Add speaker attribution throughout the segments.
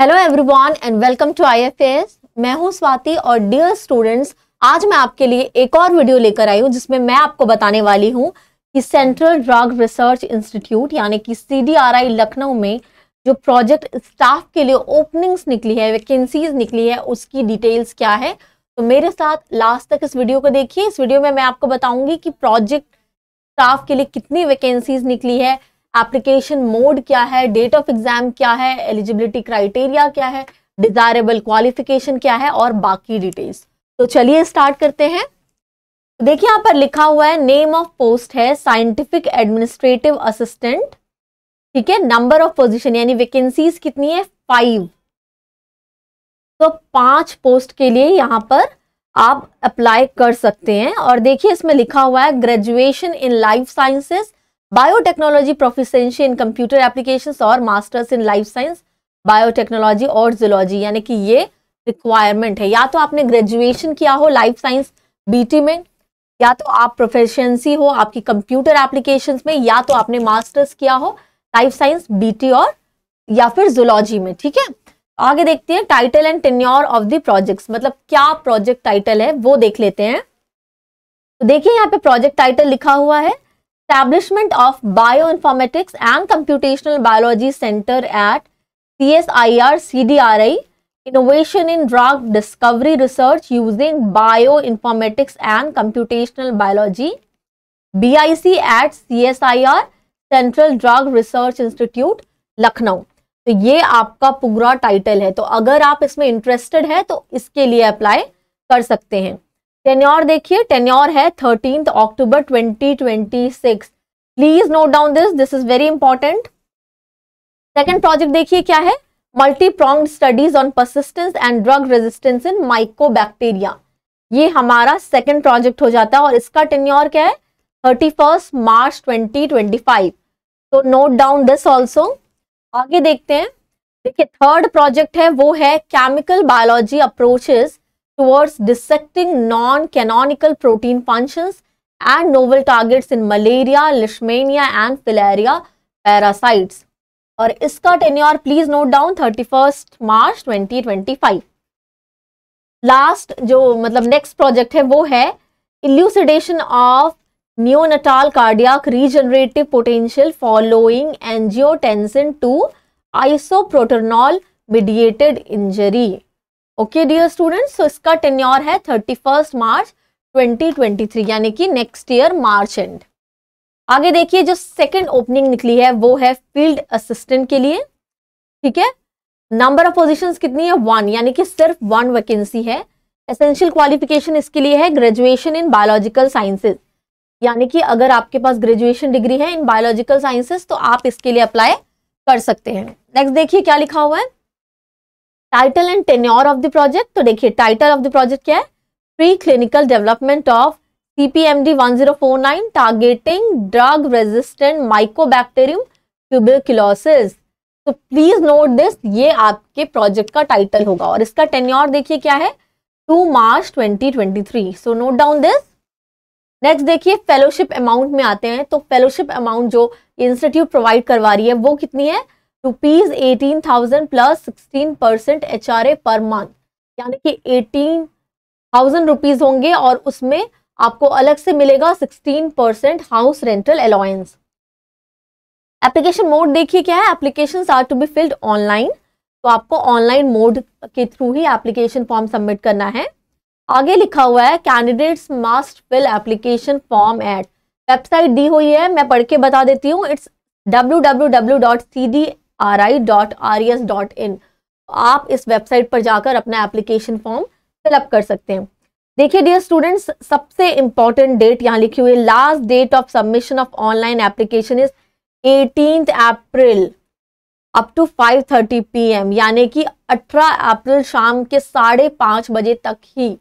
Speaker 1: Hello everyone and welcome to IFS मैं हूं स्वाति और डियर स्टूडेंट्स आज मैं आपके लिए एक और वीडियो लेकर आई हूं जिसमें मैं आपको बताने वाली हूं कि सेंट्रल ड्रग रिसर्च इंस्टीट्यूट यानी कि सीडीआरआई लखनऊ में जो प्रोजेक्ट स्टाफ के लिए ओपनिंग्स निकली है वैकेंसीज निकली है उसकी डिटेल्स क्या है तो मेरे साथ लास्ट तक इस वीडियो को देखिए इस वीडियो में मैं आपको बताऊंगी कि प्रोजेक्ट स्टाफ के लिए कितनी वैकेंसीज निकली है एप्लीकेशन मोड क्या है डेट ऑफ एग्जाम क्या है एलिजिबिलिटी क्राइटेरिया क्या है डिजायरेबल क्वालिफिकेशन क्या है और बाकी डिटेल्स तो चलिए स्टार्ट करते हैं देखिए यहाँ पर लिखा हुआ है नेम ऑफ पोस्ट है साइंटिफिक एडमिनिस्ट्रेटिव असिस्टेंट ठीक है नंबर ऑफ पोजिशन यानी वेकेंसी कितनी है फाइव तो पांच पोस्ट के लिए यहाँ पर आप अप्लाई कर सकते हैं और देखिए इसमें लिखा हुआ है graduation in life sciences biotechnology proficiency in computer application और masters in life science biotechnology और जुलॉजी यानी कि ये रिक्वायरमेंट है या तो आपने ग्रेजुएशन किया हो लाइफ साइंस बीटी में या तो आप प्रोफेशनसी हो आपकी कंप्यूटर एप्लीकेशंस में या तो आपने मास्टर्स किया हो लाइफ साइंस बीटी और या फिर जुलॉजी में ठीक है आगे देखते हैं title and tenure of the projects मतलब क्या प्रोजेक्ट टाइटल है वो देख लेते हैं तो देखिए यहाँ पे प्रोजेक्ट टाइटल लिखा हुआ है establishment of bioinformatics and computational biology center at CSIR CDRI innovation in drug discovery research using bioinformatics and computational biology BIC at CSIR central drug research institute lucknow तो ये आपका पूरा टाइटल है तो अगर आप इसमें इंटरेस्टेड है तो इसके लिए अप्लाई कर सकते हैं टेन्योर देखिए टेन्योर है thirteen October 2026 please note down this this is very important second project देखिए क्या है multi prong studies on persistence and drug resistance in myco ये हमारा सेकेंड प्रोजेक्ट हो जाता है और इसका टेन्योर क्या है thirty first March twenty twenty five तो नोट डाउन दिस ऑल्सो आगे देखते हैं देखिए थर्ड प्रोजेक्ट है वो है chemical biology approaches towards dissecting non-canonical protein functions and novel targets in malaria, leishmania and filaria parasites. और इसका tenure please note down 31 March 2025 last जो मतलब नेक्स्ट प्रोजेक्ट है वो है elucidation of neonatal cardiac regenerative potential following II two mediated mediated injury okay dear students so इसका tenure है thirty first मार्च 2023 यानी कि नेक्स्ट ईयर मार्च एंड आगे देखिए जो सेकंड ओपनिंग निकली है वो है फील्ड असिस्टेंट के लिए ठीक है नंबर ऑफ पोजीशंस कितनी है वन यानी कि सिर्फ वन वैकेंसी है एसेंशियल क्वालिफिकेशन इसके लिए है ग्रेजुएशन इन बायोलॉजिकल साइंसेज यानी कि अगर आपके पास ग्रेजुएशन डिग्री है इन बायोलॉजिकल साइंसेज तो आप इसके लिए अप्लाई कर सकते हैं नेक्स्ट देखिए क्या लिखा हुआ है title and tenure of the project तो देखिए टाइटल ऑफ द प्रोजेक्ट क्या है pre clinical development of CPMD 1049 targeting drug resistant mycobacterium tuberculosis तो प्लीज नोट दिस ये आपके प्रोजेक्ट का टाइटल होगा और इसका टेन्योर देखिए क्या है 2 March 2023 so note down this next देखिए फेलोशिप अमाउंट में आते हैं तो फेलोशिप अमाउंट जो इंस्टीट्यूट प्रोवाइड करवा रही है वो कितनी है rupees eighteen thousand plus sixteen percent H per month यानी कि एटीन थाउजेंड रुपीज होंगे और उसमें आपको अलग से मिलेगा sixteen percent house rental allowance application mode देखिए क्या है application are to be filled online तो आपको ऑनलाइन मोड के थ्रू ही एप्लीकेशन फॉर्म सबमिट करना है आगे लिखा हुआ है candidates must fill application form at website दी हुई है मैं पढ़ के बता देती हूँ it's W W W dot C D R I dot R S dot in आप इस वेबसाइट पर जाकर अपना एप्लीकेशन फॉर्म फिलअप कर सकते हैं देखिए डियर स्टूडेंट्स सबसे इंपॉर्टेंट डेट यहाँ लिखी हुई है last date of submission of online application is eighteen April up to 5:30 M यानी कि 18 अप्रैल शाम के साढ़े पाँच बजे तक ही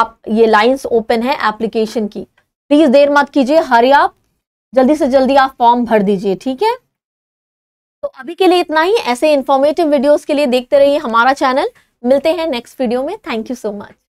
Speaker 1: आप ये लाइंस ओपन है एप्लीकेशन की प्लीज़ देर मत कीजिए हरी आप जल्दी से जल्दी आप फॉर्म भर दीजिए ठीक है तो अभी के लिए इतना ही ऐसे इन्फॉर्मेटिव वीडियोस के लिए देखते रहिए हमारा चैनल मिलते हैं नेक्स्ट वीडियो में थैंक यू सो मच